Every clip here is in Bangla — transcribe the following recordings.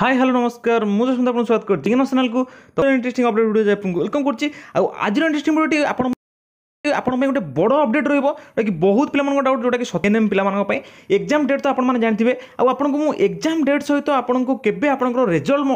ହାଇ ହ୍ୟାଲୋ ନମସ୍କାର ମୁଁ ଯଶୋନ୍ତ ଆପଣଙ୍କୁ ସ୍ୱାଗତ କରୁଛି ଜ୍ଞାନ ଚ୍ୟାନେଲକୁ ତ ଇଣ୍ଟରେଷ୍ଟିଂ ଅପଡ଼େଟ୍ ଭିଡ଼ିଓ ଆପଣଙ୍କୁ ୱେଲକମ୍ କରୁଛି ଆଉ ଆଜିର ଇଣ୍ଟରେଷ୍ଟିଂ ଭିଡ଼ିଓଟି ଆପଣ আপনার গোটে বড় অপডেট রহব যেটাকি বহুত পিলামানଙ୍କ ডাউট যেটাকি সত্যেনেম পিলামানଙ୍କ ପାଇଁ এক্সাম ডেট তো আপনার জাঁথিবে আপনার মু এক্সাম ডেট সহিত আপনার কেবে আপনার রেজল্ট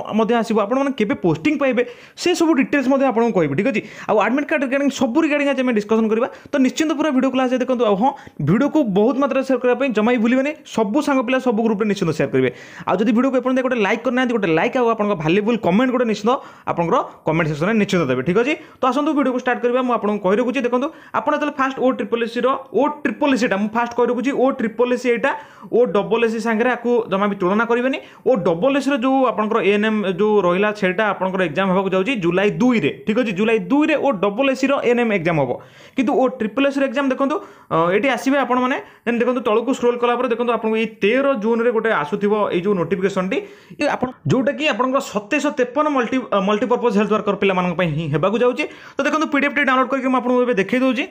আসব আপনার কেবে পোস্টিং পাইবে সে সব ডিটেলস আপনার কবি ঠিক আছে আডমিট কার্ড রিগার্ডিং সবু রিগার্ডিং আজ আমি ডিসকসন করা তো নিশ্চিন্ত পুরা ভিডিও ক্লাস দেখুন আহ ভিডিওকে বহুত মাত্রায় সেয়ার করা জমা বি ভুলবেনি সবু সাং পিলা সবু গ্রুপে নিশ্চিন্ত সেয়ার করবে আজ যদি ভিডিওকে এপর্যন্ত গোটে লাইক করে না গোটে লাইক আও আপনার ভ্যালুবল কমেন্ট গোটে নিশ্চিত আপনার কমেন্ট সেকশনে নিশ্চিত দেবে ঠিক আছে তো আসন্তু ভিডিওকে স্টার্ট করা মু আপনার কই রাখুছি দেখুন ଆପଣ ତାହେଲେ ଫାଷ୍ଟ ଓ ଟ୍ରିପଲ୍ ଏସ୍ସିର ଓ ଟ୍ରିପଲ୍ ଏସ୍ସିଟା ମୁଁ ଫାଷ୍ଟ କହି ରଖୁଛି ଓ ଟ୍ରିପଲ୍ ଏସ୍ସି ଏଇଟା ଓ ଡବଲ୍ ଏସ୍ସି ସାଙ୍ଗରେ ଆକୁ ଜମା ବି ତୁଳନା କରିବେନି ଓ ଡବଲ୍ ଏସ୍ସିର ଯେଉଁ ଆପଣଙ୍କର ଏନ୍ ଏମ୍ ଯେଉଁ ରହିଲା ସେଇଟା ଆପଣଙ୍କର ଏକ୍ଜାମ୍ ହେବାକୁ ଯାଉଛି ଜୁଲାଇ ଦୁଇରେ ଠିକ୍ ଅଛି ଜୁଲାଇ ଦୁଇରେ ଓ ଡବଲ୍ ଏସ୍ସିର ଏନ୍ ଏମ୍ ଏକ୍ଜାମ୍ ହେବ କିନ୍ତୁ ଓ ଟ୍ରିପଲ୍ ଏସ୍ସିର ଏକ୍ଜାମ୍ ଦେଖନ୍ତୁ ଏଠି ଆସିବେ ଆପଣମାନେ ଦେନ୍ ଦେଖନ୍ତୁ ତଳକୁ ସ୍କ୍ରୋଲ୍ କଲା ପରେ ଦେଖନ୍ତୁ ଆପଣଙ୍କୁ ଏଇ ତେର ଜୁନ୍ରେ ଗୋଟେ ଆସୁଥିବ ଏଇ ଯେଉଁ ନୋଟିଫିକେସନ୍ଟି ଆପଣ ଯେଉଁଟାକି ଆପଣଙ୍କର ସତେଇଶହ ତେପନ ମଲ୍ଟି ମଲ୍ଟିପର୍ପଜ୍ ହେଲ୍ଥ ୱାର୍କର ପିଲାମାନଙ୍କ ପାଇଁ ହିଁ ହେବାକୁ ଯାଉଛି ତ ଦେଖନ୍ତୁ ପିଡ଼ିଏଫ୍ଟି ଡାଉନଲୋଡ୍ କରିକି ମୁଁ ଆପଣଙ୍କୁ ଏବେ ଦେଖାଇ ଦେଉଛି ରହୁଛି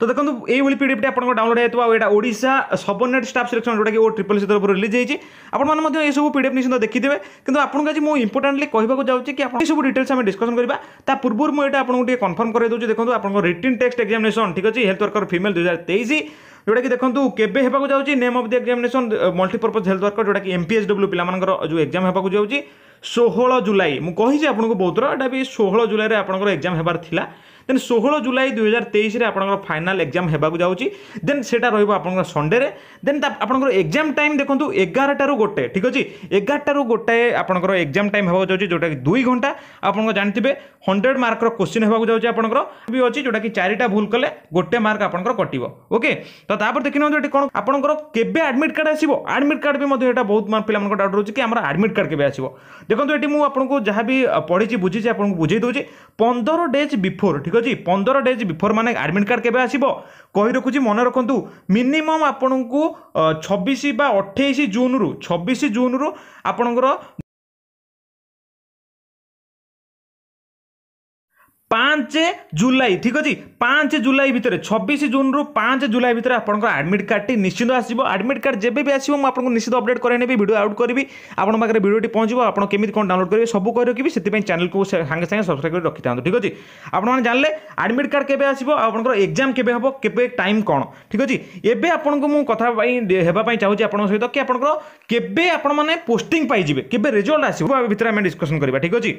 তো দেখুন এইভাবে পিডিএফটি আপনার ডাউনলোড হয়ে এটা ওড়শা সবর্ডিনেট স্টাফ সিলেকশন যেটা কি ও ট্রিপল সি তরফ রিলিজ হয়েছে আপনার এইসব পিডিএফ নিশ্চিত দেখিদেবে কিন্তু আপনার আজ মু ইম্পর্টাটলি কহবাকে যাচ্ছি কি আপনার এইসব ডিটেলস আমি ডিসকসন করা তা পূর্ব মু এটা আপনার টিকিয়ে কনফর্ম করে দেছি দেখুন আপনার রিটিন টেক্সট এক্সামিনেসন ঠিক আছে হেলথ ওয়ার্কর ফিমেল দুই হাজার তেইশ ଯେଉଁଟାକି ଦେଖନ୍ତୁ କେବେ ହେବାକୁ ଯାଉଛି name of the examination multipurpose health worker ଯେଉଁଟାକି ଏମ୍ପିଏଚ୍ଡବ୍ଲ୍ୟୁ ପିଲାମାନଙ୍କର ଯେଉଁ ଏକ୍ଜାମ୍ ହେବାକୁ ଯାଉଛି ଷୋହଳ ଜୁଲାଇ ମୁଁ କହିଛି ଆପଣଙ୍କୁ ବହୁତ ଥର ଏଇଟା ବି ଷୋହଳ ଜୁଲାଇରେ ଆପଣଙ୍କର ଏକ୍ଜାମ୍ ହେବାର ଥିଲା ଦେନ୍ ଷୋହଳ ଜୁଲାଇ ଦୁଇ ହଜାର ତେଇଶରେ ଆପଣଙ୍କର ଫାଇନାଲ୍ ଏକ୍ଜାମ୍ ହେବାକୁ ଯାଉଛି ଦେନ୍ ସେଟା ରହିବ ଆପଣଙ୍କର ସଣ୍ଡେରେ ଦେନ୍ ଆପଣଙ୍କର ଏକ୍ଜାମ୍ ଟାଇମ୍ ଦେଖନ୍ତୁ ଏଗାରଟାରୁ ଗୋଟେ ଠିକ୍ ଅଛି ଏଗାରଟାରୁ ଗୋଟାଏ ଆପଣଙ୍କର ଏକ୍ଜାମ୍ ଟାଇମ୍ ହେବାକୁ ଯାଉଛି ଯେଉଁଟାକି ଦୁଇ ଘଣ୍ଟା ଆପଣଙ୍କ ଜାଣିଥିବେ ହଣ୍ଡ୍ରେଡ଼ ମାର୍କର କୋଶ୍ଚିନ୍ ହେବାକୁ ଯାଉଛି ଆପଣଙ୍କର ବି ଅଛି ଯେଉଁଟାକି ଚାରିଟା ଭୁଲ କଲେ ଗୋଟେ ମାର୍କ ଆପଣଙ୍କର କଟିବ ଓକେ ତ ତାପରେ ଦେଖିନିଅନ୍ତୁ ଏଠି କ'ଣ ଆପଣଙ୍କର କେବେ ଆଡ଼ମିଟ୍ କାର୍ଡ଼ ଆସିବ ଆଡ଼ମିଟ୍ କାର୍ଡ଼ ବି ମଧ୍ୟ ଏଇଟା ବହୁତ ପିଲାମାନଙ୍କ ଡାଉଟ୍ ରହୁଛି କି ଆମର ଆଡ଼ମିଟ୍ କାର୍ଡ଼ କେବେ ଆସିବ ଦେଖନ୍ତୁ ଏଠି ମୁଁ ଆପଣଙ୍କୁ ଯାହା ବି ପଢ଼ିଛି ବୁଝିଛି ଆପଣଙ୍କୁ ବୁଝେଇ ଦେଉଛି ପନ୍ଦର ଡେଜ୍ ବିଫୋର୍ ଠିକ୍ ঠিক ଅଛି ପନ୍ଦର ଡେଜ୍ ବିଫୋର୍ ମାନେ ଆଡ଼ମିଟ୍ କାର୍ଡ଼ କେବେ ଆସିବ କହି ରଖୁଛି ମନେ ରଖନ୍ତୁ ମିନିମମ୍ ଆପଣଙ୍କୁ ଛବିଶ ବା ଅଠେଇଶ ଜୁନ୍ରୁ ଛବିଶ ଜୁନ୍ରୁ ଆପଣଙ୍କର ପାଞ୍ଚ ଜୁଲାଇ ଠିକ୍ ଅଛି ପାଞ୍ଚ ଜୁଲାଇ ଭିତରେ ଛବିଶ ଜୁନ୍ରୁ ପାଞ୍ଚ ଜୁଲାଇ ଭିତରେ ଆପଣଙ୍କର ଆଡ଼ମିଟ୍ କାର୍ଡ଼ଟି ନିଶ୍ଚିତ ଆସିବ ଆଡ଼ମିଟ୍ କାର୍ଡ଼ ଯେବେ ବି ଆସିବ ମୁଁ ଆପଣଙ୍କୁ ନିଶ୍ଚିତ ଅପଡ଼େଟ୍ କରାଇ ନେବି ଭିଡ଼ିଓ ଆଉଟ୍ କରିବି ଆପଣଙ୍କ ପାଖରେ ଭିଡ଼ିଓଟି ପହଞ୍ଚିବ ଆପଣ କେମିତି କ'ଣ ଡାଉନଲୋଡ଼ କରିବେ ସବୁ କରି ରଖିବି ସେଥିପାଇଁ ଚ୍ୟାନେଲକୁ ସାଙ୍ଗେ ସାଙ୍ଗେ ସବସ୍କ୍ରାଇବ୍ କରି ରଖିଥାନ୍ତୁ ଠିକ୍ ଅଛି ଆପଣମାନେ ଜାଣିଲେ ଆଡ଼ମିଟ୍ କାର୍ଡ଼ କେବେ ଆସିବ ଆପଣଙ୍କର ଏକ୍ଜାମ୍ କେବେ ହେବ କେବେ ଟାଇମ୍ କ'ଣ ଠିକ୍ ଅଛି ଏବେ ଆପଣଙ୍କୁ ମୁଁ କଥା ପାଇଁ ହେବା ପାଇଁ ଚାହୁଁଛି ଆପଣଙ୍କ ସହିତ କି ଆପଣଙ୍କର କେବେ ଆପଣମାନେ ପୋଷ୍ଟିଂ ପାଇଯିବେ କେବେ ରେଜଲ୍ଟ ଆସିବ ଭିତରେ ଆମେ ଡିସ୍କସନ୍ କରିବା ଠିକ୍ ଅଛି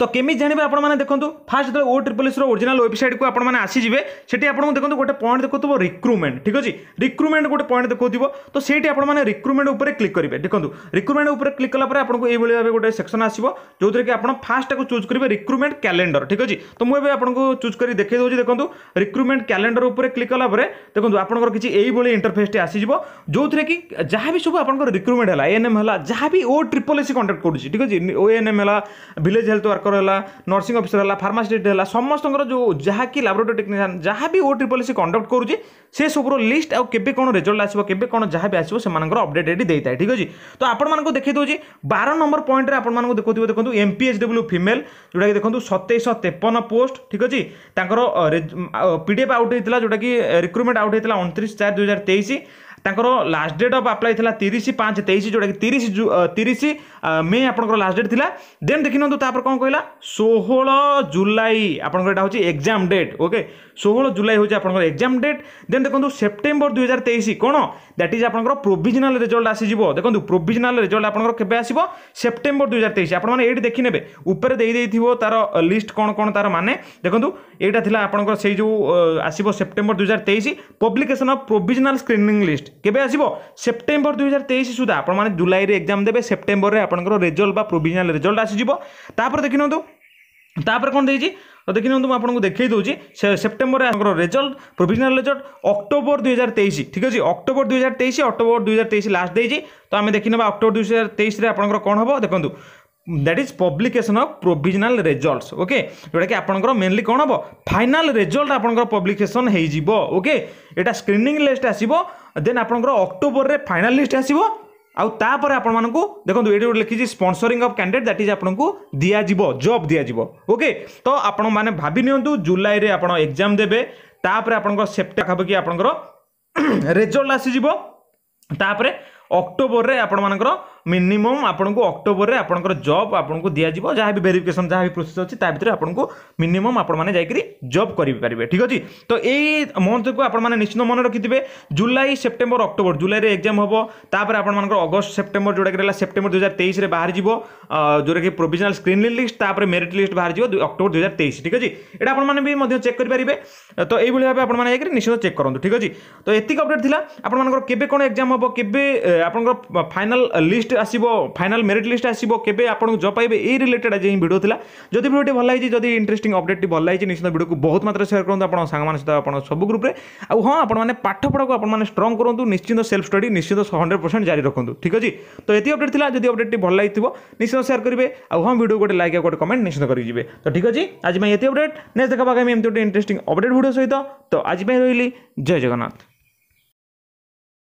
তো কেমি জাঁবে আপনার দেখুন ফার্স্ট যেত ও ট্রিপলিসর ওরিজিনাল ওয়েবসাইট কু আপনার আসিবে সেটি আপনার দেখুন গোটে পয়েন্ট দেখুব রিক্রুটমেন্ট ঠিক আছে রিক্রুটমেন্ট গোটে পয়েন্ট দেখুব তো সেইটি আপনার রিক্রুটমেন্ট উপরে ক্লিক করবে দেখুন রিক্রুটমেন্ট উপরে ক্লিক কলাপরে আপনার এইভাবে ভাবে গোটে সেকশন আসব যেটা কি আপনার ফার্স্ট চুজ করবে রিক্রুটমেন্ট ক্যালেন্ডর ঠিক আছে তো মু এবার আপনার চুজ করে দেখে দেছি দেখুন রিক্রুটমেন্ট ক্যালেন্ডর উপরে ক্লিক কলাপরে দেখুন আপনার কিছু এইভাবে ইন্টরফেসটি আসিব যেটা কি যা বি সব আপনার রিক্রুটমেন্ট হল এএনএম হল যা বি ও ট্রিপল এসি কন্টাক্ট করছি ঠিক আছে ওএনএম হল ভিলেজ হেলথ ওয়ার্কর ଡକ୍ଟର ହେଲା ନର୍ସିଂ ଅଫିସର ହେଲା ଫାର୍ମାସିଷ୍ଟ ହେଲା ସମସ୍ତଙ୍କର ଯେଉଁ ଯାହାକି ଲାବୋରେଟୋରୀ ଟେକ୍ନିସିଆନ୍ ଯାହା ବି ଓ ଟ୍ରିପଲ୍ ସି କଣ୍ଡକ୍ଟ କରୁଛି ସେସବୁର ଲିଷ୍ଟ ଆଉ କେବେ କ'ଣ ରେଜଲ୍ଟ ଆସିବ କେବେ କ'ଣ ଯାହା ବି ଆସିବ ସେମାନଙ୍କର ଅପଡେଟ୍ ଏଠି ଦେଇଥାଏ ଠିକ୍ ଅଛି ତ ଆପଣମାନଙ୍କୁ ଦେଖେଇ ଦେଉଛି ବାର ନମ୍ବର ପଏଣ୍ଟରେ ଆପଣମାନଙ୍କୁ ଦେଖୁଥିବେ ଦେଖନ୍ତୁ M P H W female ଯେଉଁଟାକି ଦେଖନ୍ତୁ ସତେଇଶହ ତେପନ ପୋଷ୍ଟ ଠିକ୍ ଅଛି ତାଙ୍କର ପି ଡି ଏଫ୍ ଆଉଟ୍ ହେଇଥିଲା ଯେଉଁଟାକି ରିକ୍ରୁଟମେଣ୍ଟ ଆଉଟ୍ ହେଇଥିଲା ଅଣତିରିଶ ଚାରି ଦୁଇ ହଜାର ତେଇଶ ତାଙ୍କର ଲାଷ୍ଟ ଡେଟ୍ ଅଫ୍ ଆପ୍ଲାଏ ଥିଲା ତିରିଶ ପାଞ୍ଚ ତେଇଶ ଯେଉଁଟାକି ତିରିଶ ତିରିଶ ମେ ଆପଣଙ୍କର ଲାଷ୍ଟ ଡେଟ୍ ଥିଲା ଦେନ୍ ଦେଖିନିଅନ୍ତୁ ତାପରେ କ'ଣ କହିଲା ଷୋହଳ ଜୁଲାଇ ଆପଣଙ୍କର ଏଇଟା ହେଉଛି ଏକ୍ଜାମ୍ ଡେଟ୍ ଓକେ ଷୋହଳ ଜୁଲାଇ ହେଉଛି ଆପଣଙ୍କର ଏକ୍ଜାମ୍ ଡେଟ୍ ଦେନ୍ ଦେଖନ୍ତୁ ସେପ୍ଟେମ୍ବର ଦୁଇ ହଜାର ତେଇଶ କ'ଣ ଦ୍ୟାଟ୍ ଇଜ୍ ଆପଣଙ୍କର ପ୍ରୋଭିଜନାଲ୍ ରେଜଲ୍ଟ ଆସିଯିବ ଦେଖନ୍ତୁ ପ୍ରୋଭିଜନାଲ୍ ରେଜଲ୍ଟ ଆପଣଙ୍କର କେବେ ଆସିବ ସେପ୍ଟେମ୍ବର ଦୁଇ ହଜାର ତେଇଶ ଆପଣମାନେ ଏଇଠି ଦେଖିନେବେ ଉପରେ ଦେଇଦେଇଥିବ ତାର ଲିଷ୍ଟ କ'ଣ କ'ଣ ତାର ମାନେ ଦେଖନ୍ତୁ ଏଇଟା ଥିଲା ଆପଣଙ୍କର ସେଇ ଯେଉଁ ଆସିବ ସେପ୍ଟେମ୍ବର ଦୁଇ ହଜାର ତେଇଶ publication of provisional screening list কেবে আসব সেপ্টেম্বর দুই হাজার তেইশ সুদ্ধা আপনার জুলাইরে এক্সাম দেবে সেপ্টেম্বরে আপনার রেজল্ট বা প্রোভিজনাল রেজল্ট আসিযোগ তাপরে দেখি নিউ তাপরে কোণ দিয়েছি তো দেখি নিউ আপনার দেখাই দেছি সেপ্টেম্বরে আমার রেজল্ট প্রোভিজনাল রেজল্ট অক্টোবর দুই হাজার তেইশ ঠিক আছে অক্টোবর দুই হাজার তেইশ অক্টোবর দুই হাজার তেইশ লাস্ট দিয়েছি তো আমি দেখি নেবা অক্টোবর দুই হাজার তেইশে আপনার কোণ হব দেখুন that is publication of provisional results okay ଯେଉଁଟାକି ଆପଣଙ୍କର ମେନଲି କ'ଣ ହେବ ଫାଇନାଲ୍ ରେଜଲ୍ଟ ଆପଣଙ୍କର ପବ୍ଲିକେସନ୍ ହେଇଯିବ ଓକେ ଏଇଟା ସ୍କ୍ରିନିଂ ଲିଷ୍ଟ ଆସିବ ଦେନ୍ ଆପଣଙ୍କର ଅକ୍ଟୋବରରେ ଫାଇନାଲ୍ ଲିଷ୍ଟ ଆସିବ ଆଉ ତାପରେ ଆପଣମାନଙ୍କୁ ଦେଖନ୍ତୁ ଏଠି ଗୋଟେ ଲେଖିଛି sponsoring of candidate that is ଆପଣଙ୍କୁ ଦିଆଯିବ ଜବ୍ ଦିଆଯିବ ଓକେ ତ ଆପଣମାନେ ଭାବି ନିଅନ୍ତୁ ଜୁଲାଇରେ ଆପଣ ଏକ୍ଜାମ୍ ଦେବେ ତାପରେ ଆପଣଙ୍କ ସେପ୍ଟା ପାଖାପାଖି ଆପଣଙ୍କର ରେଜଲ୍ଟ ଆସିଯିବ ତାପରେ অক্টোবরে আপনার মিনিমম আপনার অক্টোবরে আপনার জব আপনার দিয়াযিব যা বি ভেরিফিকেসন যা বি প্রোসেস অছি তা ভিতরে আপনার মিনিমম আপনার যাই জব করিপারে ঠিক আছে তো এই মন্থকু আপনার নিশ্চিত মনে রাখিবে জুলাই সেপ্টেম্বর অক্টোবর জুলাইরে এক্সাম হব তাপরে আপনার অগস্ট সেপ্টেম্বর যেটা কি সেপ্টেম্বর দুই হাজার তেইশে বাহার যাব যেটা কি প্রোভিজনাল স্ক্রিনিং লিস্ট তাপরে মেরিট লিস্ট বাহার যাব অক্টোবর দুই হাজার তেইশ ঠিক আছে এটা আপনার বি চেক করিপারে তো এইভাবে ভাবে আপনার যাই নিশ্চিত চেক করতু ঠিক আছে তো এতিক অপডেট লা আপনার কেবে কোণ এক্সাম হব কেবে ଆପଣଙ୍କର ଫାଇନାଲ୍ ଲିଷ୍ଟ ଆସିବ ଫାଇନାଲ୍ ମେରିଟ୍ ଲିଷ୍ଟ ଆସିବ କେବେ ଆପଣଙ୍କୁ ଜବ୍ ପାଇବେ ଏଇ ରିଲେଟେଡ୍ ଆଜି ହିଁ ଭିଡ଼ିଓ ଥିଲା ଯଦି ଭିଡ଼ିଓଟି ଭଲ ହେଇଛି ଯଦି ଇଣ୍ଟରେଷ୍ଟିଂ ଅପଡ଼େଟ୍ଟି ଭଲ ହେଇଛି ନିଶ୍ଚିତ ଭିଡ଼ିଓକୁ ବହୁତ ମାତ୍ରାରେ ସେୟାର କରନ୍ତୁ ଆପଣଙ୍କ ସାଙ୍ଗମାନଙ୍କ ସହିତ ଆପଣ ସବୁ ଗ୍ରୁପରେ ଆଉ ହଁ ଆପଣମାନେ ପାଠପଢ଼ାକୁ ଆପଣମାନେ ଷ୍ଟ୍ରଙ୍ଗ କରନ୍ତୁ ନିଶ୍ଚିତ ସେଲ୍ଫ ଷ୍ଟଡି ନିଶ୍ଚିତ ହଣ୍ଡ୍ରେଡ଼ ପରସେଣ୍ଟ ଜାରି ରଖନ୍ତୁ ଠିକ୍ ଅଛି ତ ଏତିକି ଅପଡ଼େଟ୍ ଥିଲା ଯଦି ଅପଡ଼େଟ୍ଟି ଭଲ ଲାଗିଥିବ ନିଶ୍ଚିତ ସେୟାର କରିବେ ଆଉ ହଁ ଭିଡ଼ିଓ ଗୋଟେ ଲାଇକ୍ ଆଉ ଗୋଟେ କମେଣ୍ଟ ନିଶ୍ଚିତ କରିଯିବେ ତ ଠିକ୍ ଅଛି ଆଜି ପାଇଁ ଏତିକି ଅପଡ଼େଟ୍ ନେକ୍ସଟ ଦେଖା ପାଖେ ଏମିତି ଗୋଟେ ଇଣ୍ଟରେଷ୍ଟିଂ ଅପଡ଼େଟ୍ ଭିଡ଼ିଓ ସହିତ ତ ଆଜି ପାଇଁ ରହିଲି ଜୟ ଜଗନ୍ନାଥ